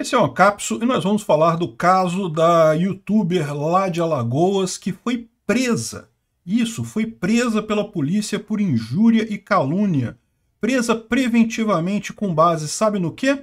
Esse é o Capso e nós vamos falar do caso da youtuber lá de Alagoas que foi presa. Isso, foi presa pela polícia por injúria e calúnia. Presa preventivamente com base, sabe no quê?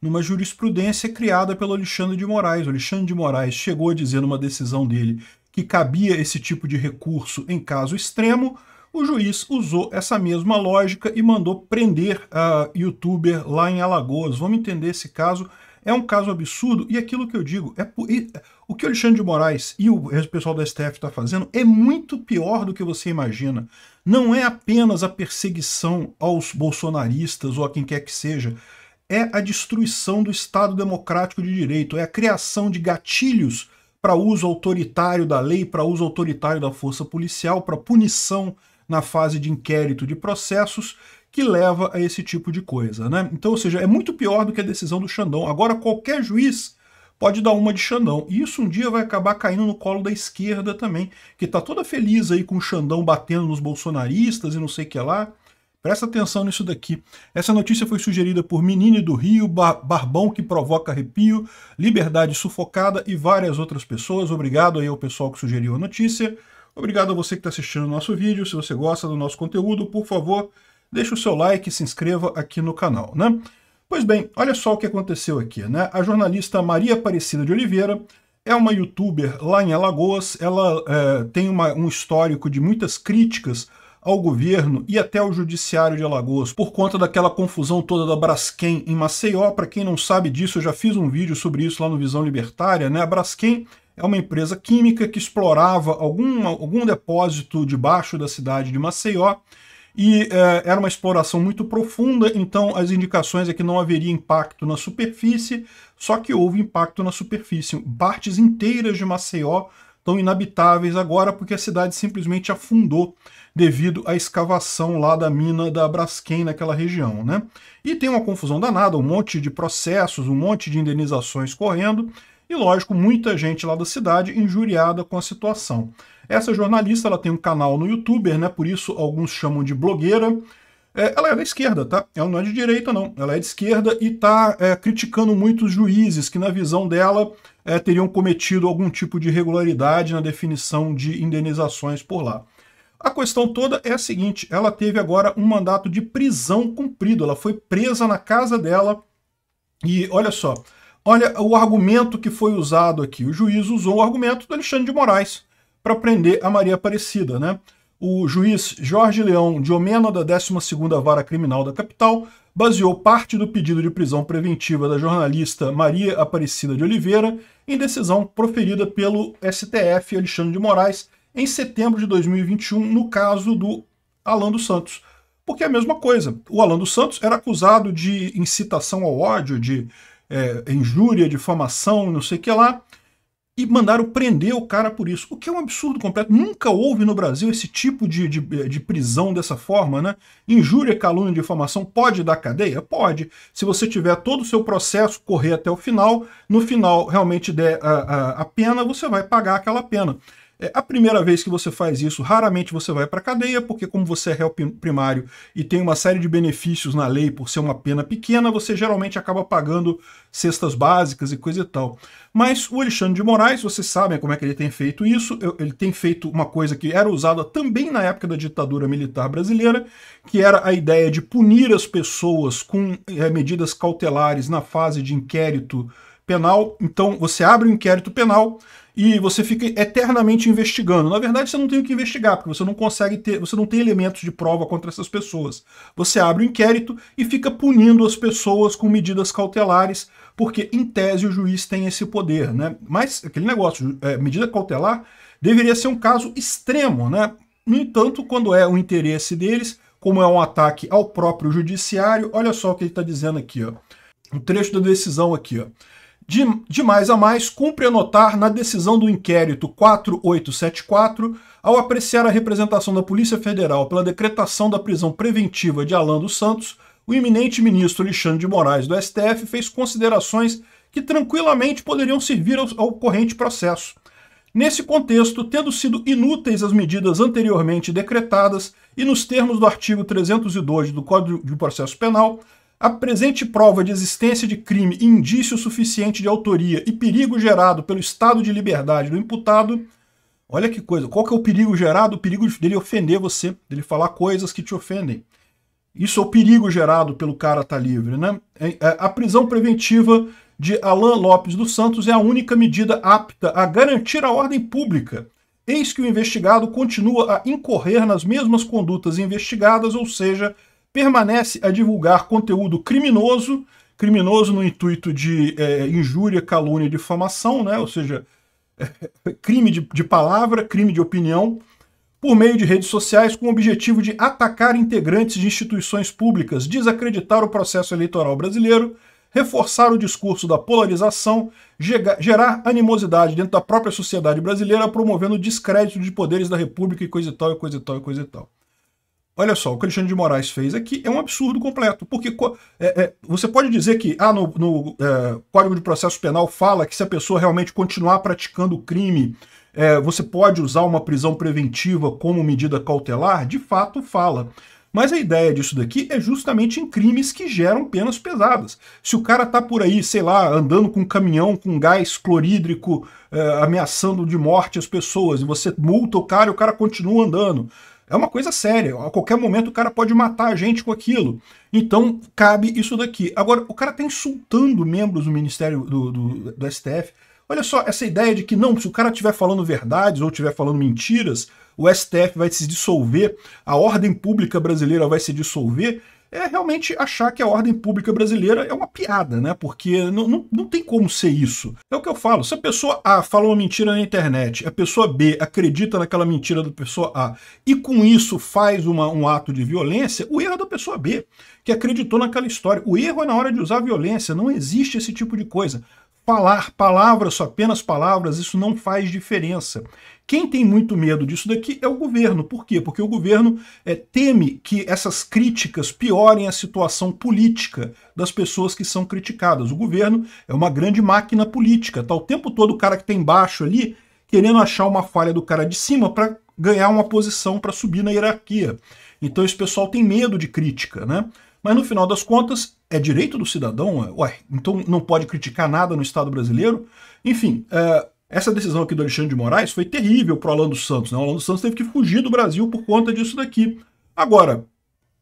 Numa jurisprudência criada pelo Alexandre de Moraes. O Alexandre de Moraes chegou a dizer numa decisão dele que cabia esse tipo de recurso em caso extremo. O juiz usou essa mesma lógica e mandou prender a youtuber lá em Alagoas. Vamos entender esse caso é um caso absurdo e aquilo que eu digo, é o que o Alexandre de Moraes e o pessoal do STF está fazendo é muito pior do que você imagina. Não é apenas a perseguição aos bolsonaristas ou a quem quer que seja, é a destruição do Estado democrático de direito, é a criação de gatilhos para uso autoritário da lei, para uso autoritário da força policial, para punição na fase de inquérito de processos que leva a esse tipo de coisa, né? Então, ou seja, é muito pior do que a decisão do Xandão. Agora, qualquer juiz pode dar uma de Xandão. E isso um dia vai acabar caindo no colo da esquerda também, que tá toda feliz aí com o Xandão batendo nos bolsonaristas e não sei o que lá. Presta atenção nisso daqui. Essa notícia foi sugerida por Menine do Rio, bar Barbão que provoca arrepio, Liberdade Sufocada e várias outras pessoas. Obrigado aí ao pessoal que sugeriu a notícia. Obrigado a você que está assistindo o nosso vídeo. Se você gosta do nosso conteúdo, por favor, deixe o seu like e se inscreva aqui no canal, né? Pois bem, olha só o que aconteceu aqui, né? A jornalista Maria Aparecida de Oliveira é uma youtuber lá em Alagoas, ela é, tem uma, um histórico de muitas críticas ao governo e até ao judiciário de Alagoas por conta daquela confusão toda da Braskem em Maceió. Para quem não sabe disso, eu já fiz um vídeo sobre isso lá no Visão Libertária. Né? A Braskem é uma empresa química que explorava algum, algum depósito debaixo da cidade de Maceió e é, era uma exploração muito profunda, então as indicações é que não haveria impacto na superfície, só que houve impacto na superfície. Partes inteiras de Maceió estão inabitáveis agora porque a cidade simplesmente afundou devido à escavação lá da mina da Braskem naquela região, né? E tem uma confusão danada, um monte de processos, um monte de indenizações correndo, e, lógico, muita gente lá da cidade injuriada com a situação. Essa jornalista ela tem um canal no YouTube, né? Por isso alguns chamam de blogueira. É, ela é da esquerda, tá? Ela não é de direita, não. Ela é de esquerda e está é, criticando muitos juízes que, na visão dela, é, teriam cometido algum tipo de irregularidade na definição de indenizações por lá. A questão toda é a seguinte: ela teve agora um mandato de prisão cumprido. Ela foi presa na casa dela e olha só, Olha o argumento que foi usado aqui. O juiz usou o argumento do Alexandre de Moraes para prender a Maria Aparecida, né? O juiz Jorge Leão de Omena, da 12ª Vara Criminal da capital, baseou parte do pedido de prisão preventiva da jornalista Maria Aparecida de Oliveira em decisão proferida pelo STF Alexandre de Moraes em setembro de 2021 no caso do Alan dos Santos. Porque é a mesma coisa. O Alan dos Santos era acusado de incitação ao ódio, de é, injúria, difamação, não sei o que lá, e mandaram prender o cara por isso. O que é um absurdo completo. Nunca houve no Brasil esse tipo de, de, de prisão dessa forma, né? Injúria, calúnia, difamação pode dar cadeia? Pode. Se você tiver todo o seu processo correr até o final, no final realmente der a, a, a pena, você vai pagar aquela pena. É, a primeira vez que você faz isso, raramente você vai para a cadeia, porque como você é réu primário e tem uma série de benefícios na lei por ser uma pena pequena, você geralmente acaba pagando cestas básicas e coisa e tal. Mas o Alexandre de Moraes, vocês sabem como é que ele tem feito isso, ele tem feito uma coisa que era usada também na época da ditadura militar brasileira, que era a ideia de punir as pessoas com é, medidas cautelares na fase de inquérito penal, então você abre um inquérito penal e você fica eternamente investigando. Na verdade, você não tem o que investigar, porque você não consegue ter, você não tem elementos de prova contra essas pessoas. Você abre o um inquérito e fica punindo as pessoas com medidas cautelares, porque em tese o juiz tem esse poder, né? Mas aquele negócio, é, medida cautelar deveria ser um caso extremo, né? No entanto, quando é o interesse deles, como é um ataque ao próprio judiciário, olha só o que ele está dizendo aqui, ó. Um trecho da decisão aqui, ó. De, de mais a mais, cumpre anotar na decisão do inquérito 4874, ao apreciar a representação da Polícia Federal pela decretação da prisão preventiva de Alain dos Santos, o iminente ministro Alexandre de Moraes do STF fez considerações que tranquilamente poderiam servir ao, ao corrente processo. Nesse contexto, tendo sido inúteis as medidas anteriormente decretadas e nos termos do artigo 302 do Código de Processo Penal, a presente prova de existência de crime, indício suficiente de autoria e perigo gerado pelo estado de liberdade do imputado. Olha que coisa, qual que é o perigo gerado? O perigo dele ofender você, dele falar coisas que te ofendem. Isso é o perigo gerado pelo cara estar tá livre, né? É, é, a prisão preventiva de Alain Lopes dos Santos é a única medida apta a garantir a ordem pública. Eis que o investigado continua a incorrer nas mesmas condutas investigadas, ou seja, permanece a divulgar conteúdo criminoso, criminoso no intuito de é, injúria, calúnia e difamação, né? ou seja, é, crime de, de palavra, crime de opinião, por meio de redes sociais com o objetivo de atacar integrantes de instituições públicas, desacreditar o processo eleitoral brasileiro, reforçar o discurso da polarização, gerar animosidade dentro da própria sociedade brasileira, promovendo descrédito de poderes da República e coisa e tal, e coisa e tal, e coisa e tal. Olha só, o Cristiano de Moraes fez aqui é um absurdo completo, porque é, é, você pode dizer que ah, no, no é, Código de Processo Penal fala que se a pessoa realmente continuar praticando o crime, é, você pode usar uma prisão preventiva como medida cautelar? De fato, fala. Mas a ideia disso daqui é justamente em crimes que geram penas pesadas. Se o cara tá por aí, sei lá, andando com um caminhão com gás clorídrico, é, ameaçando de morte as pessoas, e você multa o cara e o cara continua andando. É uma coisa séria. A qualquer momento o cara pode matar a gente com aquilo. Então cabe isso daqui. Agora, o cara está insultando membros do Ministério do, do, do STF. Olha só, essa ideia de que não, se o cara estiver falando verdades ou estiver falando mentiras, o STF vai se dissolver, a ordem pública brasileira vai se dissolver é realmente achar que a ordem pública brasileira é uma piada, né? Porque não, não, não tem como ser isso. É o que eu falo. Se a pessoa A fala uma mentira na internet, a pessoa B acredita naquela mentira da pessoa A e com isso faz uma, um ato de violência, o erro é da pessoa B, que acreditou naquela história. O erro é na hora de usar violência. Não existe esse tipo de coisa falar palavras, apenas palavras, isso não faz diferença. Quem tem muito medo disso daqui é o governo. Por quê? Porque o governo é, teme que essas críticas piorem a situação política das pessoas que são criticadas. O governo é uma grande máquina política. Tá o tempo todo o cara que tem tá embaixo ali querendo achar uma falha do cara de cima para ganhar uma posição para subir na hierarquia. Então esse pessoal tem medo de crítica, né? Mas no final das contas, é direito do cidadão? É? Ué, então não pode criticar nada no Estado brasileiro? Enfim, é, essa decisão aqui do Alexandre de Moraes foi terrível para o Alan dos Santos. Né? O Alan dos Santos teve que fugir do Brasil por conta disso daqui. Agora,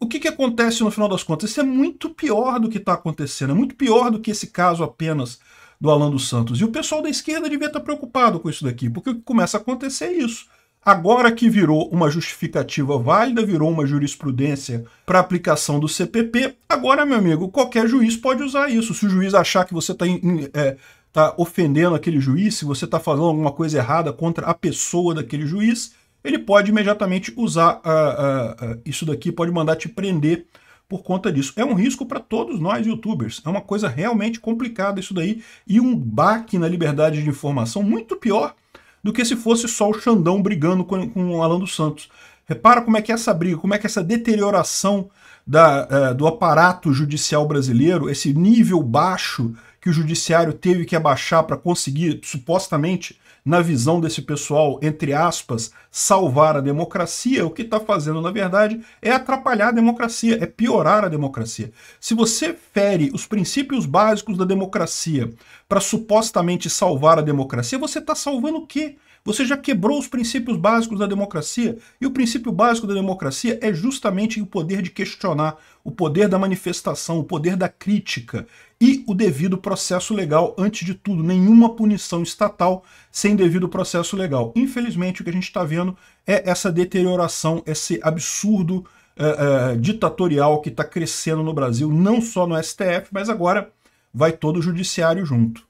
o que, que acontece no final das contas? Isso é muito pior do que está acontecendo, é muito pior do que esse caso apenas do Alan dos Santos. E o pessoal da esquerda devia estar tá preocupado com isso daqui, porque o que começa a acontecer é isso. Agora que virou uma justificativa válida, virou uma jurisprudência para aplicação do CPP, agora, meu amigo, qualquer juiz pode usar isso. Se o juiz achar que você está é, tá ofendendo aquele juiz, se você está falando alguma coisa errada contra a pessoa daquele juiz, ele pode imediatamente usar uh, uh, uh, isso daqui, pode mandar te prender por conta disso. É um risco para todos nós youtubers, é uma coisa realmente complicada isso daí e um baque na liberdade de informação muito pior do que se fosse só o Xandão brigando com, com o Alan dos Santos. Repara como é que é essa briga, como é que é essa deterioração da, uh, do aparato judicial brasileiro, esse nível baixo que o judiciário teve que abaixar para conseguir, supostamente, na visão desse pessoal, entre aspas, salvar a democracia, o que está fazendo, na verdade, é atrapalhar a democracia, é piorar a democracia. Se você fere os princípios básicos da democracia para supostamente salvar a democracia, você está salvando o quê? Você já quebrou os princípios básicos da democracia, e o princípio básico da democracia é justamente o poder de questionar, o poder da manifestação, o poder da crítica e o devido processo legal, antes de tudo, nenhuma punição estatal sem devido processo legal. Infelizmente, o que a gente está vendo é essa deterioração, esse absurdo eh, eh, ditatorial que está crescendo no Brasil, não só no STF, mas agora vai todo o judiciário junto.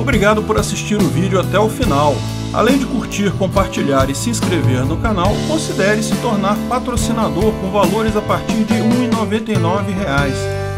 Obrigado por assistir o vídeo até o final. Além de curtir, compartilhar e se inscrever no canal, considere se tornar patrocinador com valores a partir de R$ 1,99